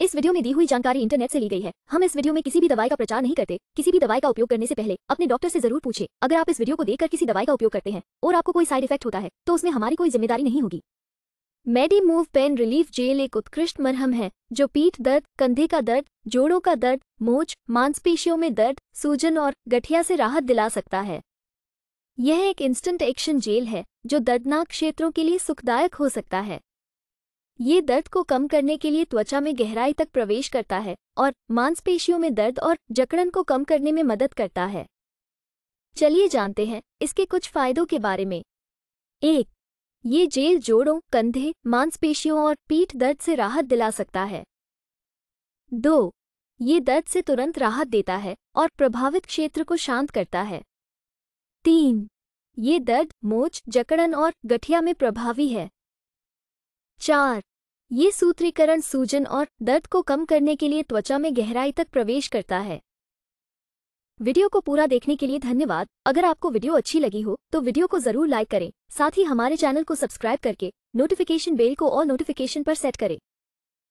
इस वीडियो में दी हुई जानकारी इंटरनेट से ली गई है हम इस वीडियो में किसी भी दवाई का प्रचार नहीं करते किसी भी दवाई का उपयोग करने से पहले अपने डॉक्टर से जरूर पूछे अगर आप इस वीडियो को देखकर किसी दवाई का उपयोग करते हैं और आपको कोई साइड इफेक्ट होता है तो उसमें हमारी कोई जिम्मेदारी नहीं होगी Medi Moov pain relief gel एक उत्कृष्ट मरहम है जो पीठ दर्द कंधे का दर्द जोड़ों का दर्द मोच मांसपेशियों में दर्द सूजन और गठिया से राहत दिला सकता है यह एक इंस्टेंट एक्शन जेल है जो दर्दनाक क्षेत्रों के लिए सुखदायक हो सकता है ये दर्द को कम करने के लिए त्वचा में गहराई तक प्रवेश करता है और मांसपेशियों में दर्द और जकड़न को कम करने में मदद करता है चलिए जानते हैं इसके कुछ फायदों के बारे में एक ये जेल जोड़ों कंधे मांसपेशियों और पीठ दर्द से राहत दिला सकता है दो ये दर्द से तुरंत राहत देता है और प्रभावित क्षेत्र को शांत करता है तीन ये दर्द मोच जकड़न और गठिया में प्रभावी है चार ये सूत्रीकरण सूजन और दर्द को कम करने के लिए त्वचा में गहराई तक प्रवेश करता है वीडियो को पूरा देखने के लिए धन्यवाद अगर आपको वीडियो अच्छी लगी हो तो वीडियो को जरूर लाइक करें साथ ही हमारे चैनल को सब्सक्राइब करके नोटिफिकेशन बेल को और नोटिफिकेशन पर सेट करें